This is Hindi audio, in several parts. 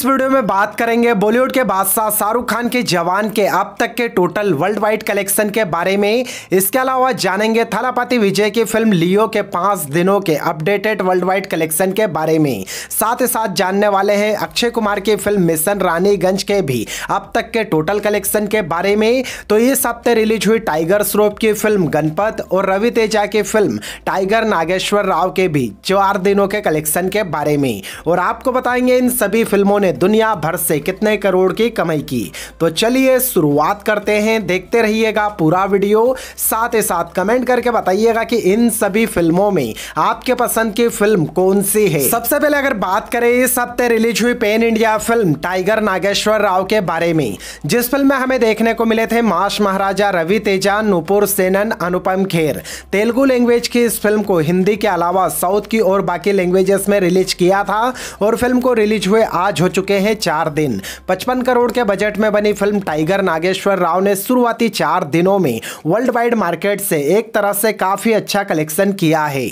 इस वीडियो में बात करेंगे बॉलीवुड के बादशाह शाहरुख खान के जवान के अब तक के टोटल वर्ल्ड वाइड कलेक्शन के बारे में इसके अलावा जानेंगे थलापति विजय की फिल्म लियो के पांच दिनों के अपडेटेड वर्ल्ड वाइड कलेक्शन के बारे में साथ ही साथ जानने वाले हैं अक्षय कुमार की फिल्म मिशन रानीगंज के भी अब तक के टोटल कलेक्शन के बारे में तो इस हफ्ते रिलीज हुई टाइगर स्रोप की फिल्म गणपत और रवि तेजा की फिल्म टाइगर नागेश्वर राव के भी चार दिनों के कलेक्शन के बारे में और आपको बताएंगे इन सभी फिल्मों ने ने दुनिया भर से कितने करोड़ की कमाई की तो चलिए शुरुआत करते हैं देखते रहिएगा पूरा वीडियो साथ ही साथ कमेंट करके बताइएगा कि इन सभी फिल्मों में आपके पसंद की फिल्म कौन सी है सबसे पहले अगर बात करें इस हफ्ते रिलीज हुई pan India film Tiger Nageswara Rao के बारे में जिस फिल्म में हमें देखने को मिले थे माश महाराजा रवि तेजा नुपुर सेनन अनुपम खेर तेलुगु लैंग्वेज की इस फिल्म को हिंदी के अलावा साउथ की और बाकी लैंग्वेजेस में रिलीज किया था और फिल्म को रिलीज हुए आज हो चुके चुके हैं चार दिन पचपन करोड़ के बजट में बनी फिल्म टाइगर नागेश्वर राव ने शुरुआती चार दिनों में वर्ल्ड वाइड मार्केट से एक तरह से काफी अच्छा कलेक्शन किया है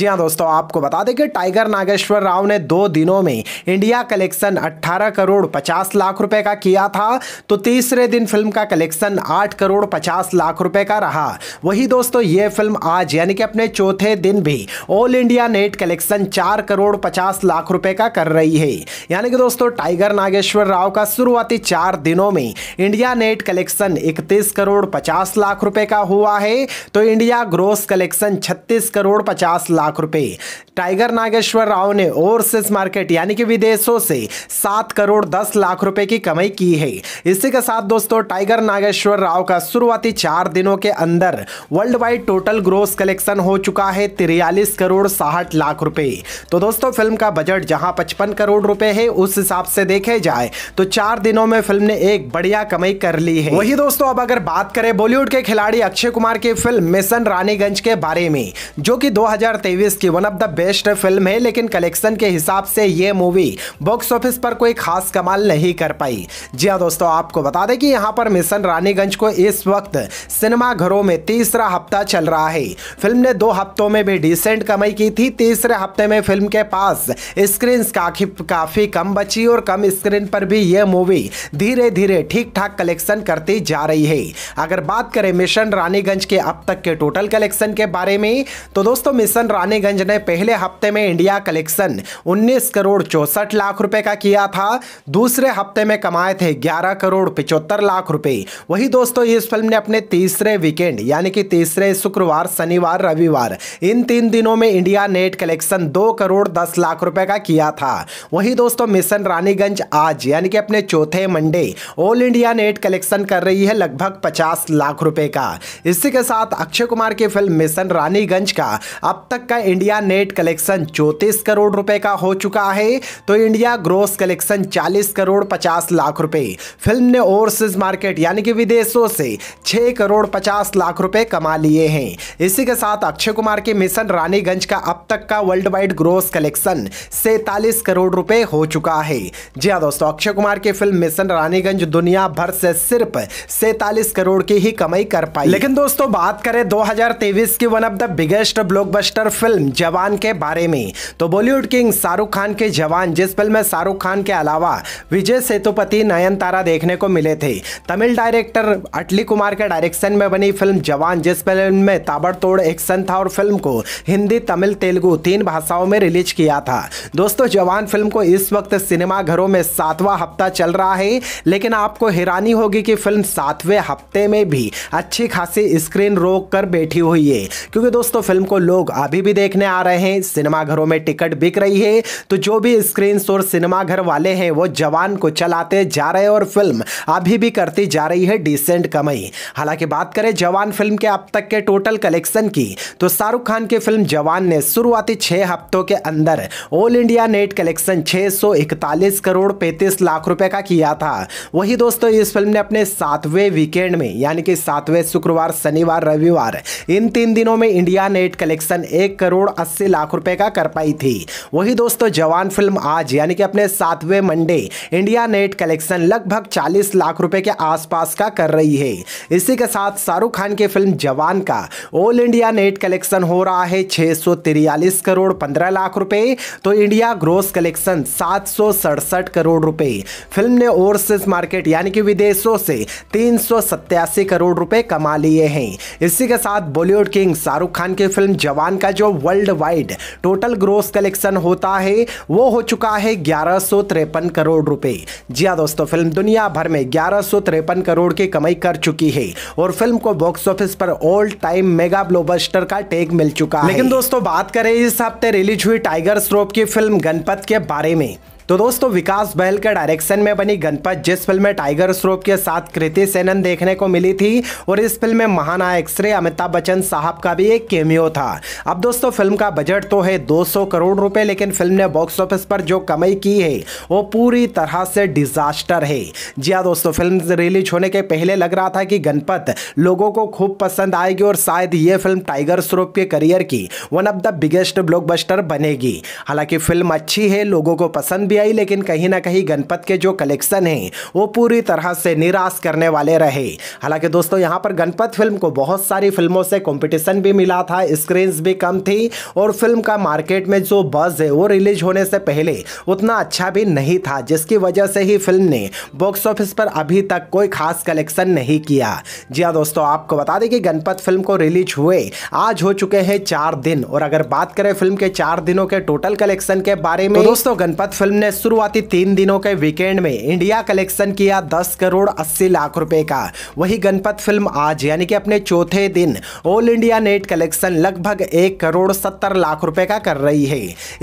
जी हाँ दोस्तों आपको बता दें कि टाइगर नागेश्वर राव ने दो दिनों में इंडिया कलेक्शन अट्ठारह करोड़ पचास लाख रुपए का किया था तो तीसरे दिन फिल्म का कलेक्शन आठ करोड़ पचास लाख रुपए का रहा वही दोस्तों ये फिल्म आज यानी कि अपने चौथे दिन भी ऑल इंडिया नेट कलेक्शन चार करोड़ पचास लाख रुपए का कर रही है यानी कि दोस्तों दोस्तों टाइगर नागेश्वर राव का शुरुआती चार दिनों में India net collection 31 crore 50 lakh रुपए का हुआ है तो India gross collection 36 crore 50 lakh रुपए टाइगर नागेश्वर राव ने ओवरसीज मार्केट यानी कि विदेशों से 7 करोड़ 10 लाख रुपए की कमाई की है इसी के साथ दोस्तों टाइगर नागेश्वर राव का शुरुआती चार दिनों के अंदर worldwide total gross collection हो चुका है तिरयालीस करोड़ साठ लाख रुपए तो दोस्तों फिल्म का बजट जहां पचपन करोड़ रुपए है उस हिसाब हिसाब से देखे जाए तो चार दिनों में फिल्म ने एक बढ़िया कमाई कर ली है वही दोस्तों अब अगर बात करें बॉलीवुड के खिलाड़ी अक्षय कुमार की फिल्म मिशन रानीगंज के बारे में जो कि 2023 की one of the best film है लेकिन कलेक्शन के हिसाब से ये मूवी बॉक्स ऑफिस पर कोई खास कमाल नहीं कर पाई जी हाँ दोस्तों आपको बता दें कि यहाँ पर मिशन रानीगंज को इस वक्त सिनेमा घरों में तीसरा हफ्ता चल रहा है फिल्म ने दो हफ्तों में भी डिसेंट कमाई की थी तीसरे हफ्ते में फिल्म के पास स्क्रीन काफी कम बची छोटी और कम स्क्रीन पर भी यह मूवी धीरे धीरे ठीक ठाक कलेक्शन करती जा रही है अगर बात करें मिशन रानीगंज के अब तक के टोटल कलेक्शन के बारे में तो दोस्तों मिशन रानीगंज ने पहले हफ्ते में इंडिया कलेक्शन 19 करोड़ चौसठ लाख रुपए का किया था दूसरे हफ्ते में कमाए थे 11 करोड़ पिचहत्तर लाख रुपए वही दोस्तों इस फिल्म ने अपने तीसरे वीकेंड यानी कि तीसरे शुक्रवार शनिवार रविवार इन तीन दिनों में इंडिया नेट कलेक्शन दो करोड़ दस लाख रुपए का किया था वही दोस्तों मिशन रानीगंज आज यानी कि अपने चौथे Monday all India net collection कर रही है लगभग 50 लाख रुपए का इसी के साथ अक्षय कुमार की फिल्म मिशन रानीगंज का अब तक का इंडिया नेट कलेक्शन चौंतीस करोड़ रुपए का हो चुका है तो इंडिया ग्रोस कलेक्शन चालीस करोड़ पचास लाख रुपए फिल्म ने ओवरसीज मार्केट यानी कि विदेशों से छह करोड़ पचास लाख रुपए कमा लिए हैं इसी के साथ अक्षय कुमार के मिशन रानीगंज का अब तक का वर्ल्ड वाइड ग्रोस कलेक्शन सैतालीस करोड़ रुपए हो चुका है होगी जी हाँ दोस्तों अक्षय कुमार की फिल्म मिशन रानीगंज दुनिया भर से सिर्फ सैतालीस करोड़ की ही कमाई कर पाई लेकिन दोस्तों बात करें 2023 की one of the biggest blockbuster film Jawan के बारे में तो बॉलीवुड किंग शाहरुख खान के जवान जिस फिल्म में शाहरुख खान के अलावा विजय सेतुपति नयनतारा देखने को मिले थे तमिल डायरेक्टर अटली कुमार के डायरेक्शन में बनी फिल्म जवान जिस फिल्म में ताबड़तोड़ एक्शन था और फिल्म को हिंदी तमिल तेलुगु तीन भाषाओं में रिलीज किया था दोस्तों जवान फिल्म को इस वक्त सिनेमा सिनेमाघरों में सातवां हफ्ता चल रहा है लेकिन आपको हैरानी होगी कि फिल्म सातवें हफ्ते में भी अच्छी खासी स्क्रीन रोक कर बैठी हुई है क्योंकि दोस्तों फिल्म को लोग अभी भी देखने आ रहे हैं सिनेमाघरों में टिकट बिक रही है तो जो भी स्क्रीन शोर सिनेमाघर वाले हैं वो जवान को चलाते जा रहे और फिल्म अभी भी करती जा रही है डिसेंट कमाई हालांकि बात करें जवान फिल्म के अब तक के टोटल कलेक्शन की तो शाहरुख खान की फिल्म जवान ने शुरुआती छह हफ्तों के अंदर ऑल इंडिया नेट कलेक्शन उन्नीस करोड़ पैंतीस लाख रुपए का किया था वही दोस्तों इस फिल्म ने अपने सातवें वीकेंड में यानी कि सातवें शुक्रवार शनिवार रविवार इन तीन दिनों में इंडिया नेट कलेक्शन एक करोड़ अस्सी लाख रुपए का कर पाई थी वही दोस्तों जवान फिल्म आज यानी कि अपने सातवें मंडे इंडिया नेट कलेक्शन लगभग चालीस लाख रुपए के आसपास का कर रही है इसी के साथ शाहरुख खान की फिल्म जवान का ऑल इंडिया नेट कलेक्शन हो रहा है छह करोड़ पंद्रह लाख रुपए तो इंडिया ग्रोस कलेक्शन सात अड़सठ करोड़ रुपए फिल्म ने ओवरसीज मार्केट यानी कि विदेशों से तीन करोड़ रुपए कमा लिए हैं इसी के साथ बॉलीवुड किंग शाहरुख खान की फिल्म जवान का जो worldwide total gross collection होता है वो हो चुका है ग्यारह करोड़ रुपए जी हाँ दोस्तों फिल्म दुनिया भर में ग्यारह करोड़ की कमाई कर चुकी है और फिल्म को बॉक्स ऑफिस पर ऑल टाइम मेगा ब्लोबस्टर का टेक मिल चुका है लेकिन दोस्तों बात करें इस हफ्ते रिलीज हुई टाइगर स्रोप की फिल्म गणपत के बारे में तो दोस्तों विकास बहल के डायरेक्शन में बनी गणपत जिस फिल्म में टाइगर श्रोफ के साथ कृति सेनन देखने को मिली थी और इस फिल्म में महानायक श्री अमिताभ बच्चन साहब का भी एक केमियो था अब दोस्तों फिल्म का बजट तो है 200 करोड़ रुपए लेकिन फिल्म ने बॉक्स ऑफिस पर जो कमाई की है वो पूरी तरह से डिजास्टर है जी हाँ दोस्तों फिल्म रिलीज होने के पहले लग रहा था कि गणपत लोगों को खूब पसंद आएगी और शायद ये फिल्म टाइगर श्रोफ के करियर की one of the biggest blockbuster बनेगी हालांकि फिल्म अच्छी है लोगों को पसंद भी भी आई लेकिन कहीं ना कहीं गणपत के जो कलेक्शन हैं वो पूरी तरह से निराश करने वाले रहे हालांकि दोस्तों यहाँ पर गणपत फिल्म को बहुत सारी फिल्मों से कॉम्पिटिशन भी मिला था स्क्रीन भी कम थी और फिल्म का मार्केट में जो बस है वो रिलीज होने से पहले उतना अच्छा भी नहीं था जिसकी वजह से ही फिल्म ने बॉक्स ऑफिस पर अभी तक कोई खास कलेक्शन नहीं किया जी हाँ दोस्तों आपको बता दें कि गणपत फिल्म को रिलीज हुए आज हो चुके हैं चार दिन और अगर बात करें फिल्म के चार दिनों के टोटल कलेक्शन के बारे में तो दोस्तों गणपत तो फिल्म ने ने शुरुआती तीन दिनों के वीकेंड में इंडिया कलेक्शन किया दस करोड़ अस्सी लाख रुपए का वही गणपत फिल्म आज यानी कि अपने चौथे दिन ऑल इंडिया नेट कलेक्शन लगभग एक करोड़ सत्तर लाख रुपए का कर रही है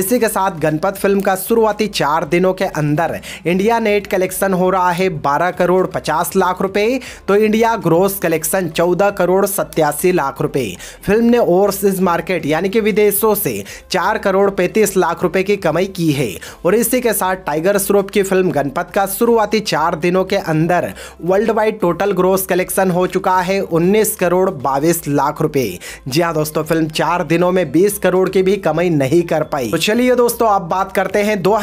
इसी के साथ गणपत फिल्म का शुरुआती चार दिनों के अंदर इंडिया नेट कलेक्शन हो रहा है बारह करोड़ पचास लाख रुपए तो इंडिया ग्रोस कलेक्शन चौदह करोड़ सत्यासी लाख रुपए फिल्म ने ओवरसीज मार्केट यानी कि विदेशों से चार करोड़ पैंतीस लाख रुपए की कमाई की है और इसी के साथ टाइगर श्रॉफ की फिल्म गणपत का शुरुआती चार दिनों के अंदर worldwide total gross collection हो चुका है उन्नीस करोड़ बाईस लाख रुपए जी हाँ दोस्तों फिल्म चार दिनों में बीस करोड़ की भी कमाई नहीं कर पाई तो चलिए दोस्तों अब बात करते हैं दो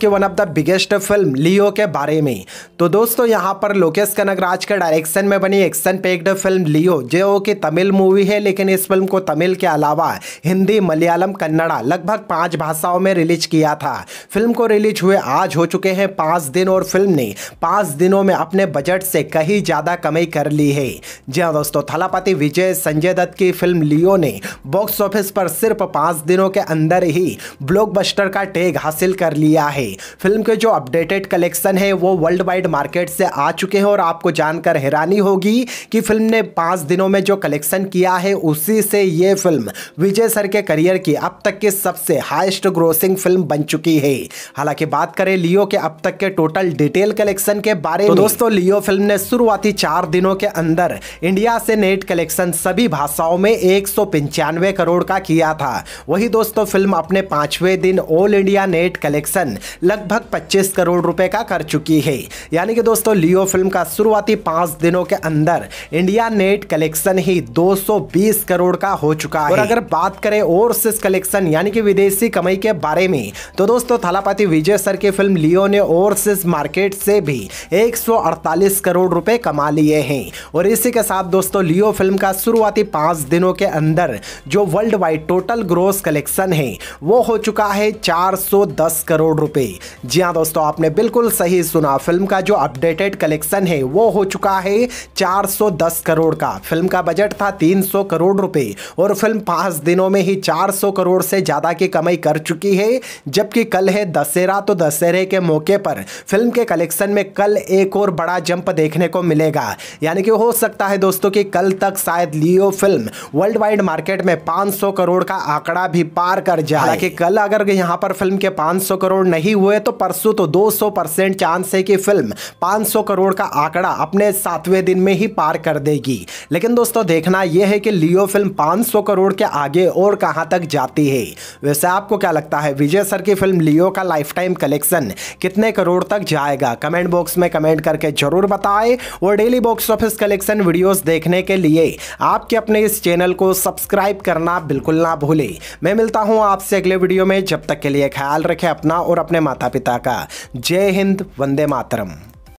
की one of the biggest film Leo के बारे में तो दोस्तों यहाँ पर लोकेश कनगराज के डायरेक्शन में बनी एक्शन पेक्ड फिल्म लियो जो की तमिल मूवी है लेकिन इस फिल्म को तमिल के अलावा हिंदी मलयालम कन्नड़ा लगभग पांच भाषाओं में रिलीज किया था फिल्म को रिलीज हुए आज हो चुके हैं पांच दिन और फिल्म ने पांच दिनों में अपने बजट से कहीं ज़्यादा कमाई कर ली है जी हाँ दोस्तों थलापति विजय संजय दत्त की फिल्म लियो ने बॉक्स ऑफिस पर सिर्फ पांच दिनों के अंदर ही ब्लॉकबस्टर का टेग हासिल कर लिया है फिल्म के जो अपडेटेड कलेक्शन है वो वर्ल्ड वाइड मार्केट से आ चुके हैं और आपको जानकर हैरानी होगी कि फिल्म ने पांच दिनों में जो कलेक्शन किया है उसी से ये फिल्म विजय सर के करियर की अब तक की सबसे हाइस्ट ग्रोसिंग फिल्म बन चुकी है हालांकि बात करें लियो के अब तक के टोटल डिटेल कलेक्शन के बारे में तो दोस्तों लियो फिल्म ने शुरुआती चार दिनों के अंदर इंडिया से नेट कलेक्शन सभी भाषाओं में एक करोड़ का किया था वही दोस्तों फिल्म अपने पांचवें दिन ऑल इंडिया नेट कलेक्शन लगभग पच्चीस करोड़ रुपए का कर चुकी है यानी कि दोस्तों लियो फिल्म का शुरुआती पांच दिनों के अंदर इंडिया नेट कलेक्शन ही 220 करोड़ का हो चुका है और अगर बात करें ओवरसीज कलेक्शन यानी कि विदेशी कमाई के बारे में तो दोस्तों थालापति विजय सर की फिल्म लियो ने ओवरसीज मार्केट से भी 148 करोड़ रुपए कमा लिए हैं और इसी के साथ दोस्तों लियो फिल्म का शुरुआती पांच दिनों के अंदर जो worldwide total gross collection है वो हो चुका है 410 करोड़ रुपए जी हाँ दोस्तों आपने बिल्कुल सही सुना फिल्म का जो अपडेटेड कलेक्शन है वो हो चुका है चार करोड़ का फिल्म का बजट था तीन करोड़ रुपए और फिल्म पांच दिनों में ही चार करोड़ से ज़्यादा की कमाई कर चुकी है जबकि कल है दस दशहरा तो दशहरे के मौके पर फिल्म के कलेक्शन में कल एक और बड़ा जंप देखने को मिलेगा यानी कि हो सकता है दोस्तों कि कल तक शायद Leo film worldwide market में 500 करोड़ का आंकड़ा भी पार कर जाए हालांकि कल अगर यहाँ पर फिल्म के 500 करोड़ नहीं हुए तो परसों तो 200 परसेंट चांस है कि फिल्म 500 करोड़ का आंकड़ा अपने सातवें दिन में ही पार कर देगी लेकिन दोस्तों देखना यह है कि लियो फिल्म 500 करोड़ के आगे और कहां तक जाती है वैसे आपको क्या लगता है विजय सर की फिल्म लियो का लाइफ लाइफ टाइम कलेक्शन कितने करोड़ तक जाएगा कमेंट बॉक्स में कमेंट करके जरूर बताएं और daily box office collection videos देखने के लिए आपके अपने इस चैनल को सब्सक्राइब करना बिल्कुल ना भूलें मैं मिलता हूं आपसे अगले वीडियो में जब तक के लिए ख्याल रखें अपना और अपने माता पिता का जय हिंद वंदे मातरम